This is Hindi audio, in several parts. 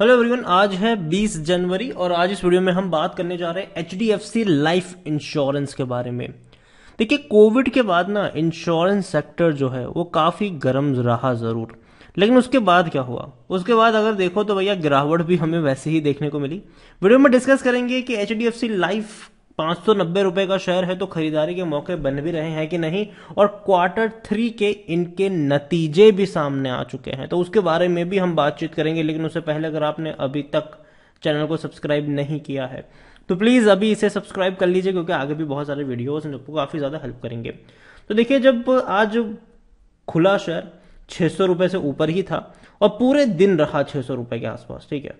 हेलो एवरीवन आज है 20 जनवरी और आज इस वीडियो में हम बात करने जा रहे हैं H D F C life insurance के बारे में देखिए कोविड के बाद ना इंश्योरेंस सेक्टर जो है वो काफ़ी गर्म रहा ज़रूर लेकिन उसके बाद क्या हुआ उसके बाद अगर देखो तो भैया गिरावट भी हमें वैसे ही देखने को मिली वीडियो में डिस्कस करेंगे कि H D F C life पांच सौ नब्बे रुपए का शेयर है तो खरीदारी के मौके बन भी रहे हैं कि नहीं और क्वार्टर थ्री के इनके नतीजे भी सामने आ चुके हैं तो उसके बारे में भी हम बातचीत करेंगे लेकिन उससे पहले अगर आपने अभी तक चैनल को सब्सक्राइब नहीं किया है तो प्लीज़ अभी इसे सब्सक्राइब कर लीजिए क्योंकि आगे भी बहुत सारे वीडियो हैं काफ़ी ज़्यादा हेल्प करेंगे तो देखिए जब आज खुला शेयर छह सौ से ऊपर ही था और पूरे दिन रहा छह सौ के आसपास ठीक है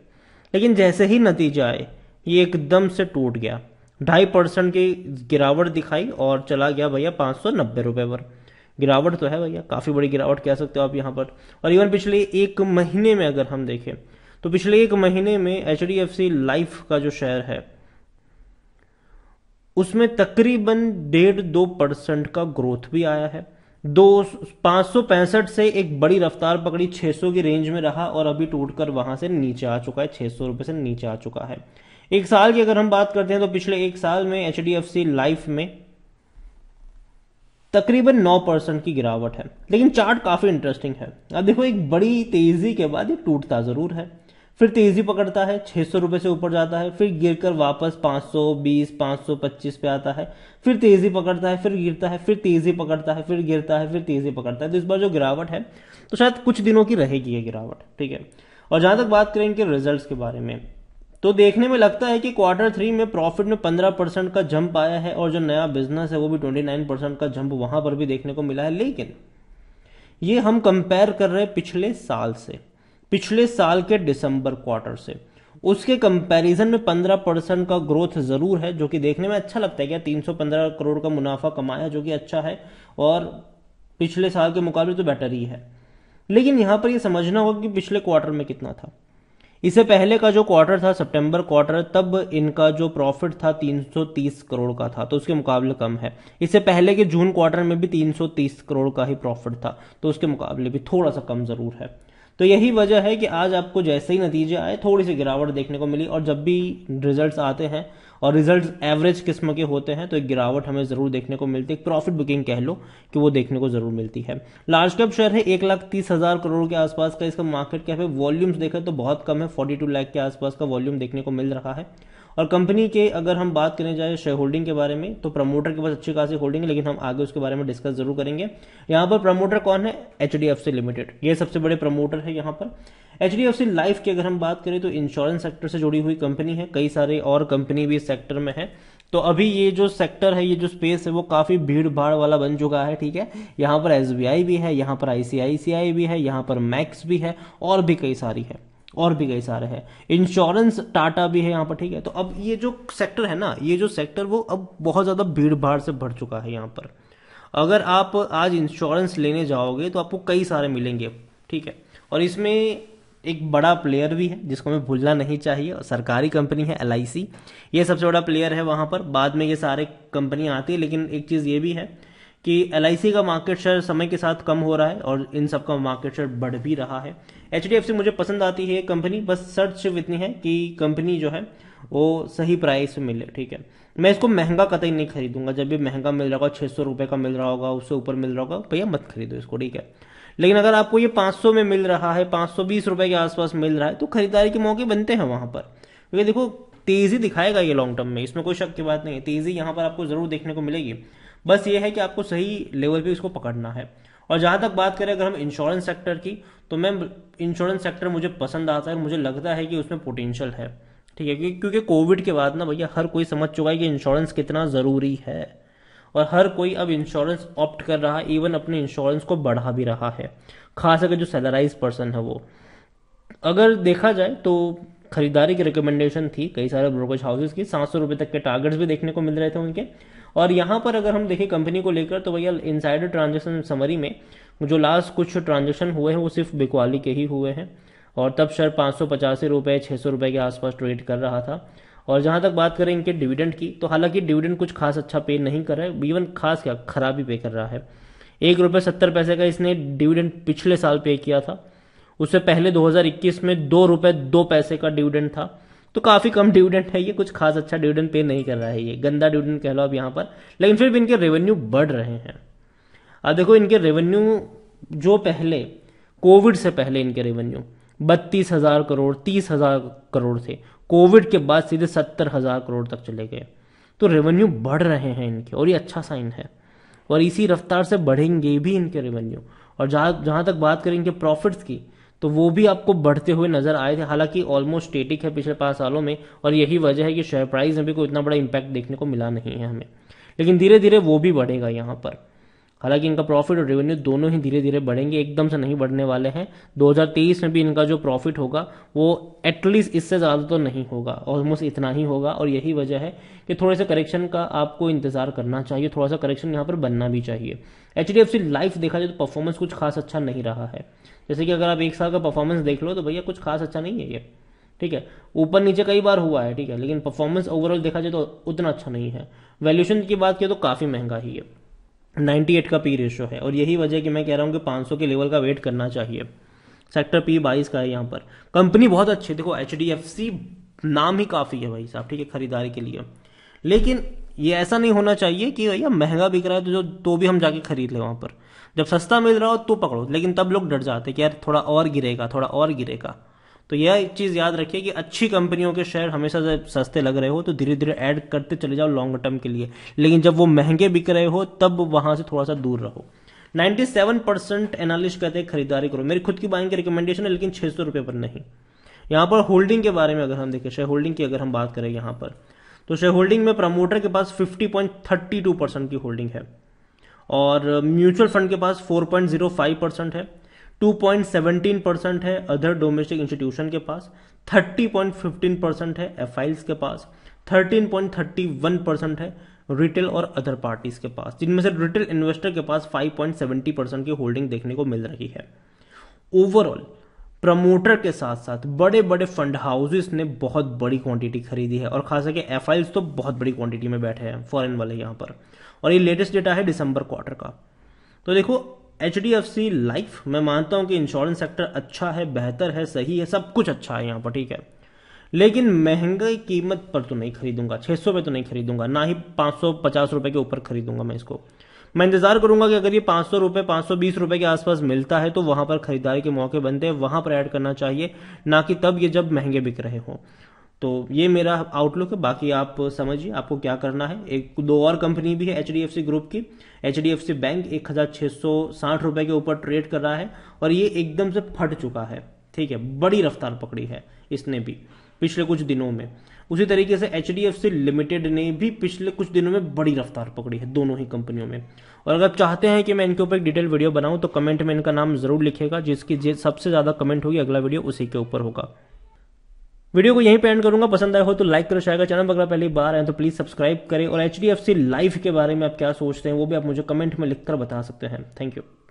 लेकिन जैसे ही नतीजे आए ये एकदम से टूट गया ढाई परसेंट की गिरावट दिखाई और चला गया भैया पाँच सौ नब्बे रुपये पर गिरावट तो है भैया काफ़ी बड़ी गिरावट कह सकते हो आप यहाँ पर और इवन पिछले एक महीने में अगर हम देखें तो पिछले एक महीने में H D F C life का जो शेयर है उसमें तकरीबन डेढ़ दो परसेंट का ग्रोथ भी आया है दो पाँच सौ पैंसठ से एक बड़ी रफ्तार पकड़ी 600 की रेंज में रहा और अभी टूटकर वहां से नीचे आ चुका है 600 रुपए से नीचे आ चुका है एक साल की अगर हम बात करते हैं तो पिछले एक साल में H D F C life में तकरीबन 9 परसेंट की गिरावट है लेकिन चार्ट काफ़ी इंटरेस्टिंग है अब देखो एक बड़ी तेज़ी के बाद ये टूटता ज़रूर है फिर तेज़ी पकड़ता है छह सौ रुपए से ऊपर जाता है फिर गिर कर वापस पाँच सौ बीस सौ पच्चीस पे आता है फिर तेज़ी पकड़ता है फिर गिरता है फिर तेज़ी पकड़ता है फिर गिरता है फिर तेज़ी पकड़ता है तो इस बार जो गिरावट है तो शायद कुछ दिनों की रहेगी ये गिरावट ठीक है और जहां तक बात करें इनके रिजल्ट के बारे में तो देखने में लगता है कि क्वार्टर थ्री में प्रॉफिट में पंद्रह परसेंट का जंप आया है और जो नया बिजनेस है वो भी ट्वेंटी नाइन परसेंट का जंप वहां पर भी देखने को मिला है लेकिन ये हम कंपेयर कर रहे हैं पिछले साल से पिछले साल के दिसंबर क्वार्टर से उसके कंपैरिजन में पंद्रह परसेंट का ग्रोथ ज़रूर है जो कि देखने में अच्छा लगता है क्या पंद्रह करोड़ का मुनाफा कमाया जो कि अच्छा है और पिछले साल के मुकाबले तो बेटर ही है लेकिन यहां पर यह समझना होगा कि पिछले क्वार्टर में कितना था इससे पहले का जो क्वार्टर था सितंबर क्वार्टर तब इनका जो प्रॉफिट था 330 करोड़ का था तो उसके मुकाबले कम है इससे पहले के जून क्वार्टर में भी 330 करोड़ का ही प्रॉफिट था तो उसके मुकाबले भी थोड़ा सा कम जरूर है तो यही वजह है कि आज आपको जैसे ही नतीजे आए थोड़ी सी गिरावट देखने को मिली और जब भी रिजल्ट आते हैं और रिजल्ट एवरेज किस्म के होते हैं तो एक गिरावट हमें जरूर देखने को मिलती है प्रॉफिट बुकिंग कह लो कि वो देखने को जरूर मिलती है लार्ज कैप शेयर है एक लाख तीस हजार करोड़ के आसपास का इसका मार्केट कैप है वॉल्यूम्स देखें तो बहुत कम है फोर्टी टू लाख के आसपास का वॉल्यूम देखने को मिल रहा है और कंपनी के अगर हम बात करने जाए शेयर होल्डिंग के बारे में तो प्रमोटर के पास अच्छी खासी होल्डिंग है लेकिन हम आगे उसके बारे में डिस्कस जरूर करेंगे यहाँ पर प्रमोटर कौन है एच लिमिटेड ये सबसे बड़े प्रमोटर है यहाँ पर एच लाइफ की अगर हम बात करें तो इंश्योरेंस सेक्टर से जुड़ी हुई कंपनी है कई सारे और कंपनी भी इस सेक्टर में है तो अभी ये जो सेक्टर है ये जो स्पेस है वो काफ़ी भीड़ भाड़ वाला बन चुका है ठीक है यहाँ पर एस भी है यहाँ पर आईसीआईसीआई भी है यहाँ पर मैक्स भी है और भी कई सारी है और भी कई सारे हैं इंश्योरेंस टाटा भी है यहाँ पर ठीक है तो अब ये जो सेक्टर है ना ये जो सेक्टर वो अब बहुत ज़्यादा भीड़ भाड़ से भर चुका है यहाँ पर अगर आप आज इंश्योरेंस लेने जाओगे तो आपको कई सारे मिलेंगे ठीक है और इसमें एक बड़ा प्लेयर भी है जिसको हमें भूलना नहीं चाहिए सरकारी कंपनी है एल ये सबसे बड़ा प्लेयर है वहाँ पर बाद में ये सारे कंपनियाँ आती है लेकिन एक चीज़ ये भी है कि एल का मार्केट शेयर समय के साथ कम हो रहा है और इन सब का मार्केट शेयर बढ़ भी रहा है एच मुझे पसंद आती है कंपनी बस सर्च सिर्फ इतनी है कि कंपनी जो है वो सही प्राइस में मिले ठीक है मैं इसको महंगा कतई नहीं खरीदूंगा जब भी महंगा मिल रहा होगा छः सौ रुपये का मिल रहा होगा उससे ऊपर मिल रहा होगा भैया मत खरीदो इसको ठीक है लेकिन अगर आपको ये 500 में मिल रहा है 520 रुपए के आसपास मिल रहा है तो खरीदारी के मौके बनते हैं वहां पर क्योंकि देखो तेजी दिखाएगा ये लॉन्ग टर्म में इसमें कोई शक की बात नहीं है तेजी यहाँ पर आपको जरूर देखने को मिलेगी बस ये है कि आपको सही लेवल पे इसको पकड़ना है और जहां तक बात करें अगर हम इंश्योरेंस सेक्टर की तो मैम इंश्योरेंस सेक्टर मुझे पसंद आता है मुझे लगता है कि उसमें पोटेंशियल है ठीक है क्योंकि कोविड के बाद ना भैया हर कोई समझ चुका है कि इंश्योरेंस कितना ज़रूरी है और हर कोई अब इंश्योरेंस ऑप्ट कर रहा है इवन अपने इंश्योरेंस को बढ़ा भी रहा है खास अगर जो सैलराइज पर्सन है वो अगर देखा जाए तो खरीदारी की रिकमेंडेशन थी कई सारे ब्रोकरेज हाउसेज की सात सौ रुपये तक के टारगेट्स भी देखने को मिल रहे थे उनके और यहाँ पर अगर हम देखें कंपनी को लेकर तो भैया इनसाइडर ट्रांजेक्शन समरी में जो लास्ट कुछ ट्रांजेक्शन हुए हैं वो सिर्फ बिकवाली के ही हुए हैं और तब शेयर पाँच सौ पचासी रुपये छः सौ रुपये के आसपास ट्रेड कर रहा था और जहाँ तक बात करें इनके डिविडेंड की तो हालांकि डिविडेंड कुछ खास अच्छा पे नहीं कर रहा है इवन खास क्या खराब ही पे कर रहा है एक रुपये सत्तर पैसे का इसने डिविडेंड पिछले साल पे किया था उससे पहले 2021 में दो रुपये दो पैसे का डिविडेंड था तो काफ़ी कम डिविडेंड है ये कुछ खास अच्छा डिविडेंड पे नहीं कर रहा है ये गंदा डिविडेंड कह लो अब यहाँ पर लेकिन फिर भी इनके रेवेन्यू बढ़ रहे हैं अब देखो इनके रेवेन्यू जो पहले कोविड से पहले इनके रेवेन्यू बत्तीस हज़ार करोड़ तीस हज़ार करोड़ थे कोविड के बाद सीधे सत्तर हज़ार करोड़ तक चले गए तो रेवेन्यू बढ़ रहे हैं इनके और ये अच्छा साइन है और इसी रफ्तार से बढ़ेंगे भी इनके रेवेन्यू और जहाँ जहाँ तक बात करें इनके प्रॉफिट्स की तो वो भी आपको बढ़ते हुए नजर आए थे हालांकि ऑलमोस्ट स्टेटिक है पिछले पांच सालों में और यही वजह है कि शेयर प्राइस में भी कोई इतना बड़ा इंपैक्ट देखने को मिला नहीं है हमें लेकिन धीरे धीरे वो भी बढ़ेगा यहाँ पर हालांकि इनका प्रॉफिट और रेवेन्यू दोनों ही धीरे धीरे बढ़ेंगे एकदम से नहीं बढ़ने वाले हैं 2023 में भी इनका जो प्रॉफिट होगा वो एटलीस्ट इससे ज़्यादा तो नहीं होगा ऑलमोस्ट इतना ही होगा और यही वजह है कि थोड़े से करेक्शन का आपको इंतज़ार करना चाहिए थोड़ा सा करेक्शन यहाँ पर बनना भी चाहिए H D F C life देखा जाए तो परफॉर्मेंस कुछ खास अच्छा नहीं रहा है जैसे कि अगर आप एक साल का परफॉर्मेंस देख लो तो भैया कुछ खास अच्छा नहीं है ये ठीक है ऊपर नीचे कई बार हुआ है ठीक है लेकिन परफॉर्मेंस ओवरऑल देखा जाए तो उतना अच्छा नहीं है वैल्यूशन की बात की तो काफ़ी महंगा ही है 98 का पी रेशो है और यही वजह कि मैं कह रहा हूँ कि 500 के लेवल का वेट करना चाहिए सेक्टर पी बाईस का है यहाँ पर कंपनी बहुत अच्छी देखो एच नाम ही काफ़ी है भाई साहब ठीक है खरीदारी के लिए लेकिन ये ऐसा नहीं होना चाहिए कि भैया महंगा बिक रहा है तो जो तो भी हम जाके खरीद लें वहाँ पर जब सस्ता मिल रहा हो तो पकड़ो लेकिन तब लोग डर जाते कि यार थोड़ा और गिरेगा थोड़ा और गिरेगा तो यह एक चीज़ याद रखिए कि अच्छी कंपनियों के शेयर हमेशा जब सस्ते लग रहे हो तो धीरे धीरे ऐड करते चले जाओ लॉन्ग टर्म के लिए लेकिन जब वो महंगे बिक रहे हो तब वहां से थोड़ा सा दूर रहो 97 परसेंट एनालिस्ट कहते हैं खरीदारी करो मेरी खुद की बाइंग की रिकमेंडेशन है लेकिन छह सौ रुपये पर नहीं यहाँ पर होल्डिंग के बारे में अगर हम देखें शेयर होल्डिंग की अगर हम बात करें यहाँ पर तो शेयर होल्डिंग में प्रमोटर के पास 50.32 परसेंट की होल्डिंग है और म्यूचुअल फंड के पास 4.05 परसेंट है 2.17 परसेंट है अदर डोमेस्टिक इंस्टीट्यूशन के पास 30.15 परसेंट है एफ के पास 13.31 परसेंट है रिटेल और अदर पार्टीज के पास जिनमें से रिटेल इन्वेस्टर के पास 5.70 परसेंट की होल्डिंग देखने को मिल रही है ओवरऑल प्रमोटर के साथ साथ बड़े बड़े फंड हाउसेस ने बहुत बड़ी क्वांटिटी खरीदी है और खास करके एफ तो बहुत बड़ी क्वांटिटी में बैठे हैं फॉरेन वाले यहाँ पर और ये लेटेस्ट डेटा है दिसंबर क्वार्टर का तो देखो H D F C life मैं मानता हूं कि इंश्योरेंस सेक्टर अच्छा है बेहतर है सही है सब कुछ अच्छा है यहां पर ठीक है लेकिन महंगाई कीमत पर तो नहीं खरीदूंगा 600 पे तो नहीं खरीदूंगा ना ही पचास रुपए के ऊपर खरीदूंगा मैं इसको मैं इंतजार करूंगा कि अगर ये पांच सौ रुपए पांच सौ बीस रुपए के आसपास मिलता है तो वहां पर खरीदारी के मौके बनते हैं वहां पर ऐड करना चाहिए ना कि तब ये जब महंगे बिक रहे हों तो ये मेरा आउटलुक है बाकी आप समझिए आपको क्या करना है एक दो और कंपनी भी है एच ग्रुप की एच बैंक एक रुपए के ऊपर ट्रेड कर रहा है और ये एकदम से फट चुका है ठीक है बड़ी रफ्तार पकड़ी है इसने भी पिछले कुछ दिनों में उसी तरीके से एच लिमिटेड ने भी पिछले कुछ दिनों में बड़ी रफ्तार पकड़ी है दोनों ही कंपनियों में और अगर आप चाहते हैं कि मैं इनके ऊपर एक डिटेल वीडियो बनाऊं तो कमेंट में इनका नाम जरूर लिखेगा जिसकी सबसे ज़्यादा कमेंट होगी अगला वीडियो उसी के ऊपर होगा वीडियो को यहीं पे एंड करूंगा पसंद आए हो तो लाइक करो शेयर करो चैनल वगैरह पहली बार आए तो प्लीज सब्सक्राइब करें और H D F C life के बारे में आप क्या सोचते हैं वो भी आप मुझे कमेंट में लिखकर बता सकते हैं थैंक यू